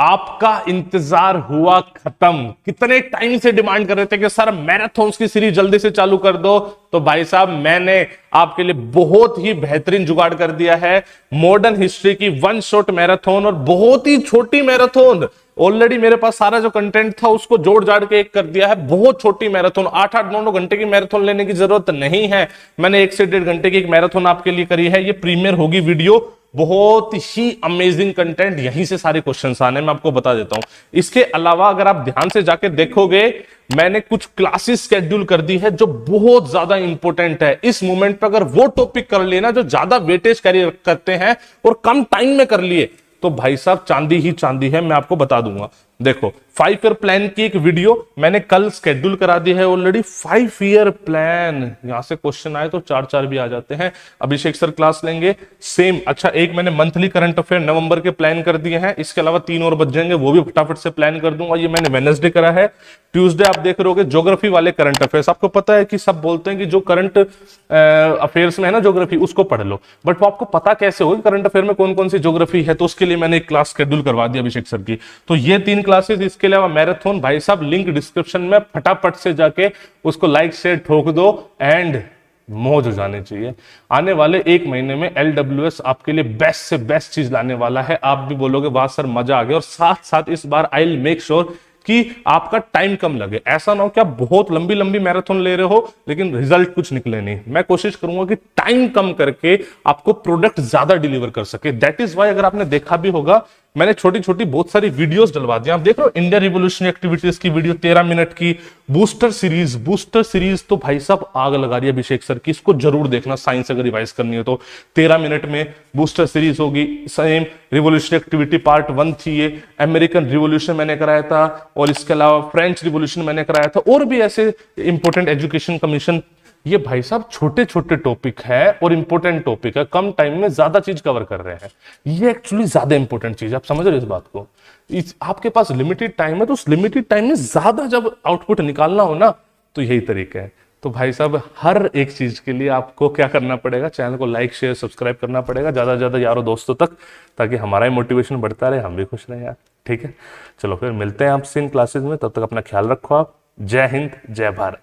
आपका इंतजार हुआ खत्म कितने टाइम से डिमांड कर रहे थे कि सर मैराथन की सीरीज जल्दी से चालू कर दो तो भाई साहब मैंने आपके लिए बहुत ही बेहतरीन जुगाड़ कर दिया है मॉडर्न हिस्ट्री की वन शॉट मैराथन और बहुत ही छोटी मैराथन ऑलरेडी मेरे पास सारा जो कंटेंट था उसको जोड़ जाड़ के एक कर दिया है बहुत छोटी मैराथन आठ आठ नौ नौ घंटे की मैराथन लेने की जरूरत नहीं है मैंने एक से डेढ़ घंटे की एक मैराथन आपके लिए करी है ये प्रीमियर होगी वीडियो बहुत ही अमेजिंग कंटेंट यहीं से सारे क्वेश्चन आने मैं आपको बता देता हूं इसके अलावा अगर आप ध्यान से जाके देखोगे मैंने कुछ क्लासेस स्केड्यूल कर दी है जो बहुत ज्यादा इंपॉर्टेंट है इस मोमेंट पर अगर वो टॉपिक कर लेना जो ज्यादा वेटेज कैरी करते हैं और कम टाइम में कर लिए तो भाई साहब चांदी ही चांदी है मैं आपको बता दूंगा देखो फाइव ईयर प्लान की एक वीडियो मैंने कल स्केड्यूल करा दी है ऑलरेडी फाइव ईयर प्लान यहां से क्वेश्चन आए तो चार चार भी आ जाते हैं अभिषेक सर क्लास लेंगे सेम अच्छा एक मैंने मंथली करंट अफेयर नवंबर के प्लान कर दिए हैं इसके अलावा तीन और बच जाएंगे वो भी फटाफट से प्लान कर दूंगा ये मैंने वेनेसडे करा है ट्यूजडे आप देख रहे हो ज्योग्राफी वाले करंट अफेयर आपको पता है कि सब बोलते हैं कि जो करंट अफेयर में है ना ज्योग्राफी उसको पढ़ लो बट आपको पता कैसे होगा करंट अफेयर में कौन कौन सी ज्योग्राफी है तो उसके लिए मैंने एक क्लास शेड्यूल करवा दी अभिषेक सर की तो ये तीन क्लासेस इसके अलावा मैराथन भाई साहब लिंक डिस्क्रिप्शन में फटाफट से जाके उसको लाइक से ठोक दो एंड मौज हो जाने चाहिए आने वाले एक महीने में एल आपके लिए बेस्ट से बेस्ट चीज लाने वाला है आप भी बोलोगे वाह सर मजा आ गया और साथ साथ इस बार आई मेक श्योर कि आपका टाइम कम लगे ऐसा ना हो कि आप बहुत लंबी लंबी मैराथन ले रहे हो लेकिन रिजल्ट कुछ निकले नहीं मैं कोशिश करूंगा कि टाइम कम करके आपको प्रोडक्ट ज्यादा डिलीवर कर सके दैट इज वाई अगर आपने देखा भी होगा मैंने छोटी छोटी बहुत सारी वीडियोस डलवा दी आप देख रहे हो इंडिया रिवोल्यूशन एक्टिविटीज की वीडियो तेरह मिनट की बूस्टर सीरीज बूस्टर सीरीज तो भाई साहब आग लगा रही है अभिषेक सर की इसको जरूर देखना साइंस अगर रिवाइज करनी है तो तेरह मिनट में बूस्टर सीरीज होगी same revolution activity part one थी ये अमेरिकन रिवोल्यूशन मैंने कराया था और इसके अलावा फ्रेंच रिवोल्यूशन मैंने कराया था और भी ऐसे इंपोर्टेंट एजुकेशन कमीशन ये भाई साहब छोटे छोटे टॉपिक है और इंपॉर्टेंट टॉपिक है कम टाइम में ज्यादा चीज कवर कर रहे हैं ये एक्चुअली ज्यादा इंपॉर्टेंट चीज है आप समझ रहे हो इस बात को इस आपके पास लिमिटेड टाइम है तो उस लिमिटेड टाइम में ज्यादा जब आउटपुट निकालना हो ना तो यही तरीका है तो भाई साहब हर एक चीज के लिए आपको क्या करना पड़ेगा चैनल को लाइक शेयर सब्सक्राइब करना पड़ेगा ज्यादा से ज्यादा यारों दोस्तों तक ताकि हमारा ही मोटिवेशन बढ़ता रहे हम भी खुश रहे यार ठीक है चलो फिर मिलते हैं आपसे इन क्लासेज में तब तक अपना ख्याल रखो आप जय हिंद जय भारत